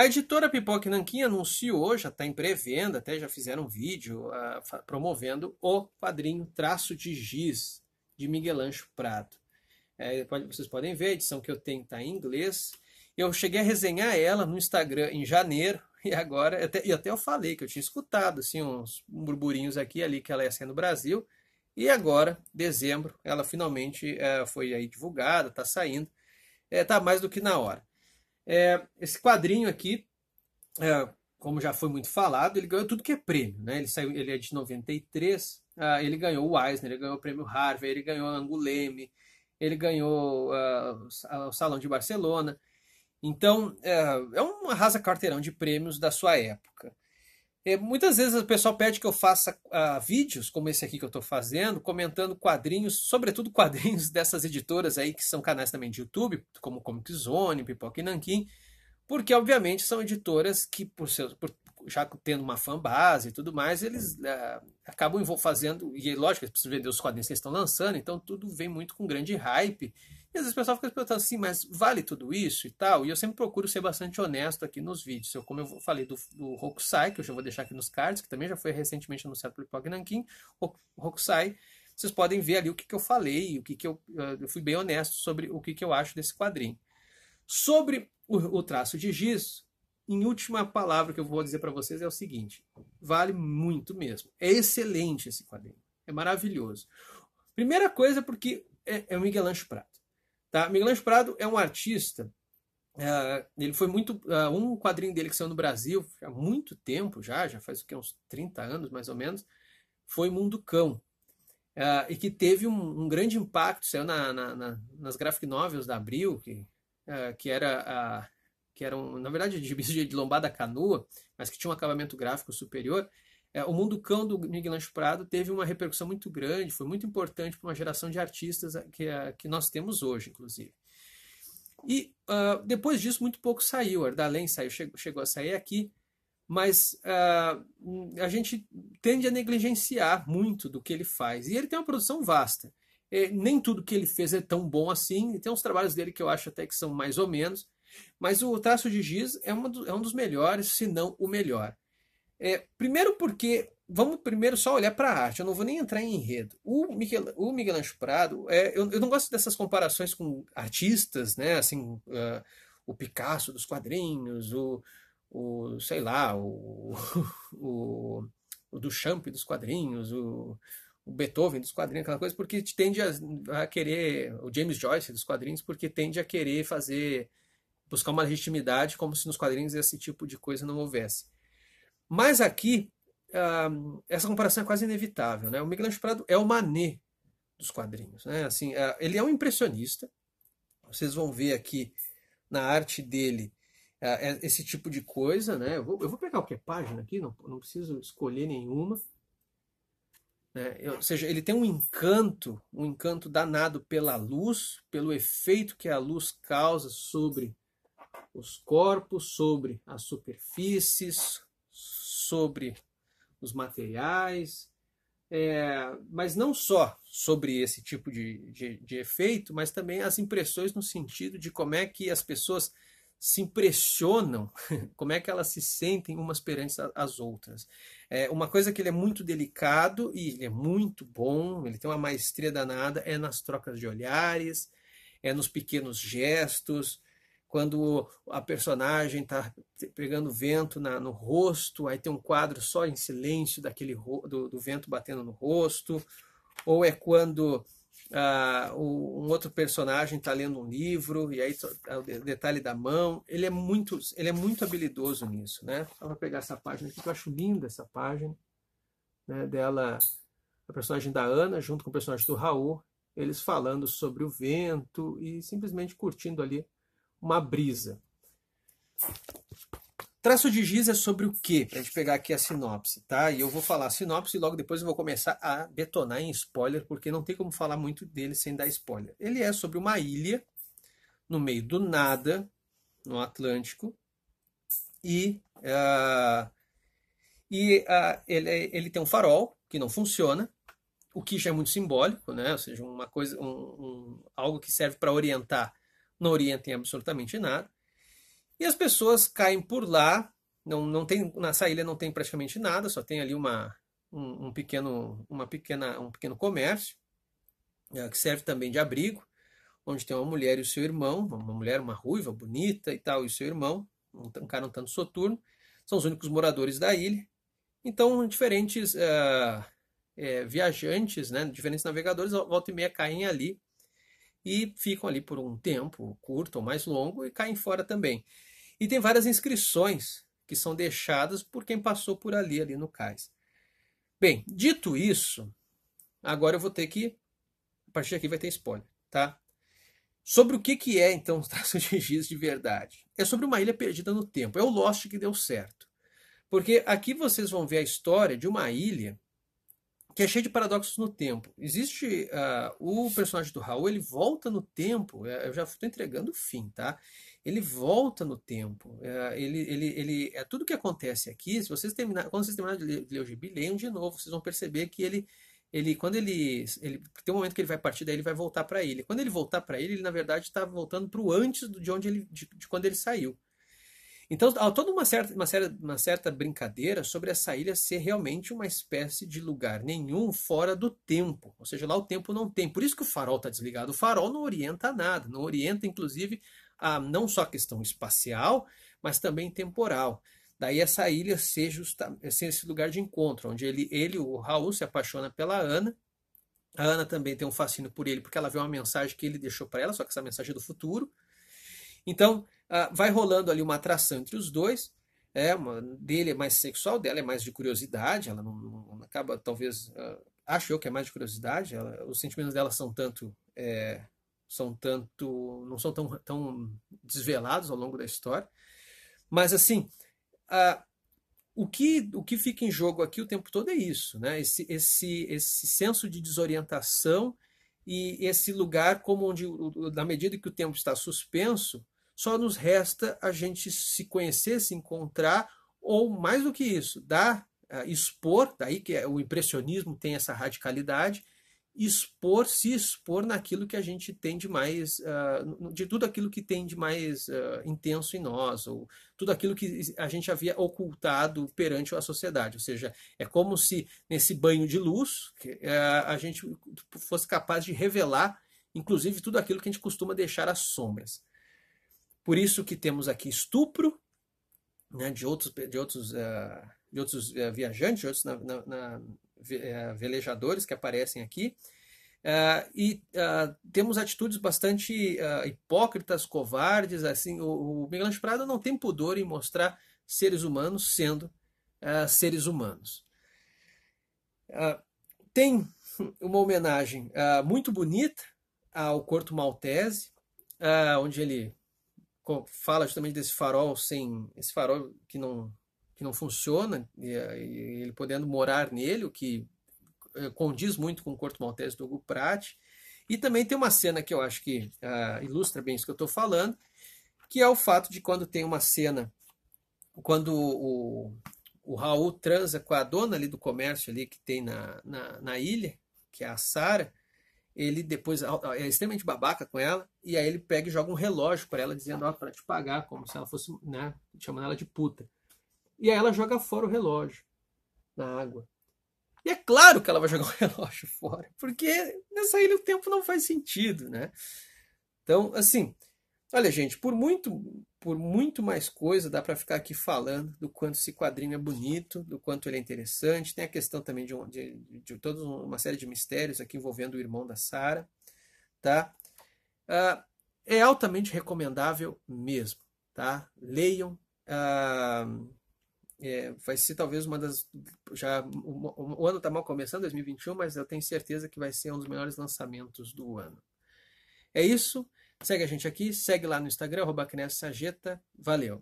A editora Pipoque Nanquim anunciou hoje, já está em pré-venda, até já fizeram um vídeo uh, promovendo o quadrinho Traço de Giz, de Miguel Ancho Prado. É, pode, vocês podem ver, a edição que eu tenho está em inglês. Eu cheguei a resenhar ela no Instagram em janeiro, e agora, até, e até eu falei que eu tinha escutado assim, uns burburinhos aqui ali que ela ia ser no Brasil. E agora, dezembro, ela finalmente eh, foi aí divulgada, está saindo. Está é, tá mais do que na hora. É, esse quadrinho aqui, é, como já foi muito falado, ele ganhou tudo que é prêmio. Né? Ele, saiu, ele é de 93, uh, ah, ele ganhou o Eisner, ele ganhou o prêmio Harvey, ele ganhou o Anguleme, ele ganhou uh, o Salão de Barcelona. Então, é, é uma rasa carteirão de prêmios da sua época. É, muitas vezes o pessoal pede que eu faça uh, vídeos, como esse aqui que eu estou fazendo, comentando quadrinhos, sobretudo quadrinhos dessas editoras aí, que são canais também de YouTube, como Comic Zone, Pipoca e Nanquim, porque, obviamente, são editoras que, por, seus, por já tendo uma fanbase e tudo mais, eles uh, acabam fazendo, e lógico, eles precisam vender os quadrinhos que eles estão lançando, então tudo vem muito com grande hype e às vezes o pessoal fica perguntando assim, mas vale tudo isso e tal? E eu sempre procuro ser bastante honesto aqui nos vídeos. Eu, como eu falei do, do sai que eu já vou deixar aqui nos cards, que também já foi recentemente anunciado pelo Pog Nankin, o sai vocês podem ver ali o que, que eu falei, o que, que eu, ah, eu fui bem honesto sobre o que, que eu acho desse quadrinho. Sobre o, o traço de giz, em última palavra que eu vou dizer para vocês é o seguinte: vale muito mesmo. É excelente esse quadrinho. É maravilhoso. Primeira coisa, porque é, é o Miguel Ancho Prat. Tá? Miguel Anjo Prado é um artista. Uh, ele foi muito. Uh, um quadrinho dele que saiu no Brasil há muito tempo já, já faz o que, uns 30 anos mais ou menos, foi Mundo Cão. Uh, e que teve um, um grande impacto, saiu na, na, na, nas graphic novels da Abril, que, que era. que eram, na verdade, de lombada canoa, mas que tinha um acabamento gráfico superior é, o Mundo Cão do Miguel Ancho Prado teve uma repercussão muito grande, foi muito importante para uma geração de artistas eh, que, eh, que nós temos hoje, inclusive. E uh, depois disso, muito pouco saiu. Ardalém saiu, chegou, chegou a sair aqui, mas uh, a gente tende a negligenciar muito do que ele faz. E ele tem uma produção vasta. É, nem tudo que ele fez é tão bom assim. Tem uns trabalhos dele que eu acho até que são mais ou menos. Mas o Traço de Giz é, do, é um dos melhores, se não o melhor. É, primeiro porque vamos primeiro só olhar para a arte. Eu não vou nem entrar em enredo. O Miguel, o Miguel Ancho Prado, é, eu, eu, não gosto dessas comparações com artistas, né? Assim, uh, o Picasso dos quadrinhos, o, o sei lá, o, o, o Duchamp dos quadrinhos, o, o, Beethoven dos quadrinhos, aquela coisa, porque tende a, a querer, o James Joyce dos quadrinhos, porque tende a querer fazer, buscar uma legitimidade como se nos quadrinhos esse tipo de coisa não houvesse. Mas aqui, uh, essa comparação é quase inevitável. Né? O Miguel Anjo Prado é o Manet dos quadrinhos. Né? Assim, uh, ele é um impressionista. Vocês vão ver aqui na arte dele uh, esse tipo de coisa. Né? Eu, vou, eu vou pegar qualquer página aqui, não, não preciso escolher nenhuma. né ou seja, ele tem um encanto, um encanto danado pela luz, pelo efeito que a luz causa sobre os corpos, sobre as superfícies, sobre os materiais, é, mas não só sobre esse tipo de, de, de, efeito, mas também as impressões no sentido de como é que as pessoas se impressionam, como é que elas se sentem umas perante as outras. É, uma coisa que ele é muito delicado e ele é muito bom, ele tem uma maestria danada, é nas trocas de olhares, é nos pequenos gestos, quando a personagem está pegando vento na, no rosto, aí tem um quadro só em silêncio daquele do, do vento batendo no rosto, ou é quando ah, um outro personagem está lendo um livro e aí tá, o detalhe da mão, ele é muito, ele é muito habilidoso nisso, né? Vou pegar essa página aqui, que eu acho linda essa página, né, dela, a personagem da Ana junto com o personagem do Raul, eles falando sobre o vento e simplesmente curtindo ali uma brisa. Traço de giz é sobre o quê? Para a gente pegar aqui a sinopse, tá? E eu vou falar a sinopse e logo depois eu vou começar a detonar em spoiler, porque não tem como falar muito dele sem dar spoiler. Ele é sobre uma ilha no meio do nada, no Atlântico, e, uh, e uh, ele, é, ele tem um farol que não funciona, o que já é muito simbólico, né? Ou seja, uma coisa, um, um algo que serve para orientar não orientem absolutamente nada. E as pessoas caem por lá, não, não tem nessa ilha não tem praticamente nada, só tem ali uma um, um pequeno uma pequena um pequeno comércio é, que serve também de abrigo, onde tem uma mulher e o seu irmão, uma mulher uma ruiva bonita e tal e o seu irmão, um cara um tanto soturno, são os únicos moradores da ilha. Então diferentes é, viajantes, né, diferentes navegadores volta e meia caem ali e ficam ali por um tempo curto ou mais longo e caem fora também. E tem várias inscrições que são deixadas por quem passou por ali, ali no cais. Bem, dito isso, agora eu vou ter que. A partir daqui vai ter spoiler, tá? Sobre o que, que é, então, os traços de giz de verdade? É sobre uma ilha perdida no tempo. É o Lost que deu certo. Porque aqui vocês vão ver a história de uma ilha que é cheio de paradoxos no tempo. Existe uh, o personagem do Raul, ele volta no tempo. É, eu já estou entregando o fim, tá? Ele volta no tempo. É, ele, ele, ele é tudo que acontece aqui. Se vocês terminar, quando vocês terminarem de ler o gibi, leiam de novo. Vocês vão perceber que ele, ele, quando ele, ele tem um momento que ele vai partir, daí ele vai voltar para ele. Quando ele voltar para ele, ele na verdade está voltando para o antes de onde ele, de, de quando ele saiu. Então, há toda uma certa, uma, certa, uma certa brincadeira sobre essa ilha ser realmente uma espécie de lugar nenhum fora do tempo. Ou seja, lá o tempo não tem. Por isso que o farol está desligado. O farol não orienta nada, não orienta, inclusive, a não só a questão espacial, mas também temporal. Daí essa ilha ser, justa, ser esse lugar de encontro, onde ele, ele, o Raul, se apaixona pela Ana. A Ana também tem um fascínio por ele, porque ela vê uma mensagem que ele deixou para ela, só que essa mensagem é do futuro. Então, ah, vai rolando ali uma atração entre os dois. É, uma dele é mais sexual, dela é mais de curiosidade, ela não, não acaba, talvez, ah, acho eu que é mais de curiosidade, ela, os sentimentos dela são tanto, é, são tanto, não são tão, tão desvelados ao longo da história, mas assim, ah, o que, o que fica em jogo aqui o tempo todo é isso, né? Esse, esse, esse senso de desorientação e esse lugar como onde, na medida que o tempo está suspenso, só nos resta a gente se conhecer, se encontrar, ou mais do que isso, dar, eh, expor, daí que é, o impressionismo tem essa radicalidade, expor, se expor naquilo que a gente tem de mais, uh, de tudo aquilo que tem de mais uh, intenso em nós, ou tudo aquilo que a gente havia ocultado perante a sociedade. Ou seja, é como se nesse banho de luz que, uh, a gente fosse capaz de revelar, inclusive, tudo aquilo que a gente costuma deixar às sombras. Por isso que temos aqui estupro né, de outros, de outros, uh, de outros uh, viajantes, de outros na, na, na, uh, velejadores que aparecem aqui. e temos atitudes bastante hipócritas, covardes. assim O, o Miguel Anjo Prado não tem pudor em mostrar seres humanos sendo seres humanos. tem uma homenagem muito bonita ao Corto Maltese, onde ele fala justamente desse farol sem esse farol que não que não funciona e, e ele podendo morar nele, o que eh, condiz muito com o Corto Maltese do Hugo Pratt. E também tem uma cena que eu acho que uh, ilustra bem isso que eu estou falando, que é o fato de quando tem uma cena, quando o, o Raul transa com a dona ali do comércio ali que tem na, na, na ilha, que é a Sara, ele depois é extremamente babaca com ela, e aí ele pega e joga um relógio para ela, dizendo, ó, oh, para te pagar, como se ela fosse, né, chamando ela de puta. E aí ela joga fora o relógio, na água. E é claro que ela vai jogar o relógio fora, porque nessa ilha o tempo não faz sentido, né? Então, assim, olha gente, por muito por muito mais coisa, dá para ficar aqui falando do quanto esse quadrinho é bonito, do quanto ele é interessante. Tem a questão também de, um, de, de toda uma série de mistérios aqui envolvendo o irmão da Sara. Tá? Uh, é altamente recomendável mesmo. Tá? Leiam. Uh, é, vai ser talvez uma das. já O, o ano está mal começando, 2021, mas eu tenho certeza que vai ser um dos melhores lançamentos do ano. É isso. Segue a gente aqui, segue lá no Instagram, arroba Sageta. Valeu!